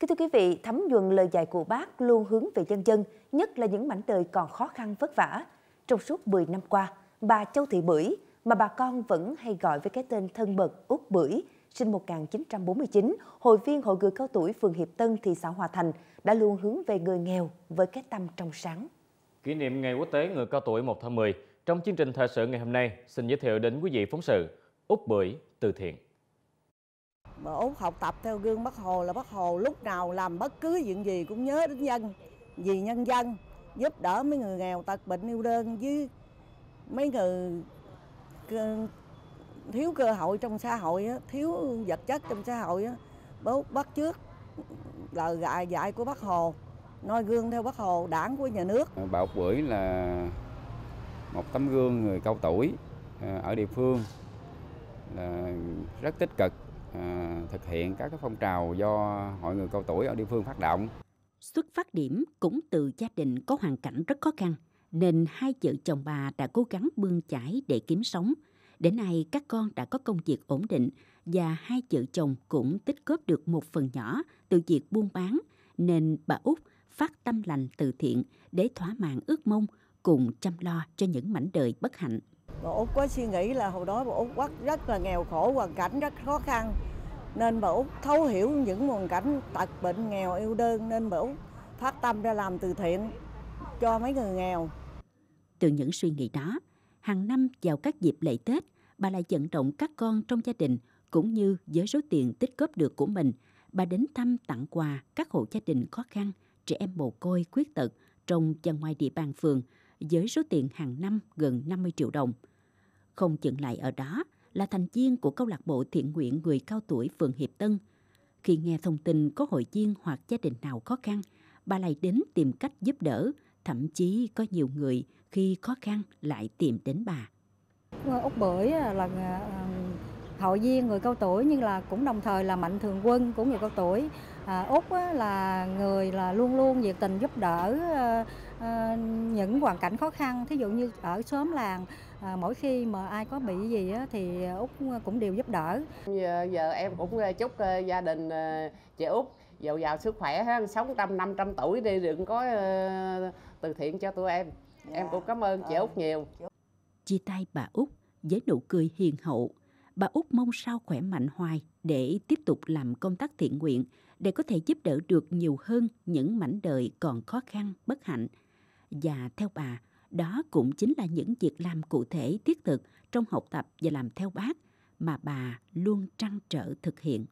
Kính thưa quý vị, thấm nhuần lời dạy của bác luôn hướng về dân dân, nhất là những mảnh đời còn khó khăn vất vả. Trong suốt 10 năm qua, bà Châu Thị Bưởi, mà bà con vẫn hay gọi với cái tên thân mật Út Bưởi, sinh 1949, hội viên Hội người cao tuổi phường Hiệp Tân, thị xã Hòa Thành, đã luôn hướng về người nghèo với cái tâm trong sáng. Kỷ niệm Ngày Quốc tế Người Cao Tuổi 1 tháng 10, trong chương trình thời sự ngày hôm nay, xin giới thiệu đến quý vị phóng sự Út Bưởi Từ Thiện ốm học tập theo gương bác hồ là bác hồ lúc nào làm bất cứ chuyện gì cũng nhớ đến dân vì nhân dân giúp đỡ mấy người nghèo tật bệnh yêu đơn với mấy người thiếu cơ hội trong xã hội thiếu vật chất trong xã hội bố bắt trước lời dạy dạy của bác hồ noi gương theo bác hồ đảng của nhà nước bà ốc bưởi là một tấm gương người cao tuổi à, ở địa phương là rất tích cực À, thực hiện các cái phong trào do hội người cao tuổi ở địa phương phát động. Xuất phát điểm cũng từ gia đình có hoàn cảnh rất khó khăn, nên hai vợ chồng bà đã cố gắng bươn chải để kiếm sống. Đến nay các con đã có công việc ổn định và hai vợ chồng cũng tích góp được một phần nhỏ từ việc buôn bán, nên bà Út phát tâm lành từ thiện để thỏa mãn ước mong cùng chăm lo cho những mảnh đời bất hạnh. Bà Út có suy nghĩ là hồi đó bà Út rất rất là nghèo khổ, hoàn cảnh rất khó khăn. Nên bà Út thấu hiểu những hoàn cảnh tật bệnh nghèo yêu đơn nên bà Út phát tâm ra làm từ thiện cho mấy người nghèo. Từ những suy nghĩ đó, hàng năm vào các dịp lễ Tết, bà lại vận động các con trong gia đình cũng như với số tiền tích góp được của mình, bà đến thăm tặng quà các hộ gia đình khó khăn, trẻ em mồ côi, khuyết tật trong và ngoài địa bàn phường – với số tiền hàng năm gần 50 triệu đồng. Không dừng lại ở đó là thành viên của câu lạc bộ thiện nguyện người cao tuổi phường Hiệp Tân. Khi nghe thông tin có hội viên hoặc gia đình nào khó khăn, bà lại đến tìm cách giúp đỡ, thậm chí có nhiều người khi khó khăn lại tìm đến bà. Úc Bưởi là à, hội viên người cao tuổi nhưng là cũng đồng thời là mạnh thường quân của người cao tuổi à, út á, là người là luôn luôn nhiệt tình giúp đỡ à, à, những hoàn cảnh khó khăn thí dụ như ở xóm làng à, mỗi khi mà ai có bị gì á, thì út ờ, cũng đều giúp đỡ giờ, giờ em cũng chúc gia đình chị út dầu giàu sức khỏe ha sống trăm năm trăm tuổi đi đừng có từ thiện cho tụi em em dạ. cũng cảm ơn chị út dạ. nhiều chia tay bà út với nụ cười hiền hậu bà Úc mong sao khỏe mạnh hoài để tiếp tục làm công tác thiện nguyện để có thể giúp đỡ được nhiều hơn những mảnh đời còn khó khăn, bất hạnh. Và theo bà, đó cũng chính là những việc làm cụ thể thiết thực trong học tập và làm theo bác mà bà luôn trăn trở thực hiện.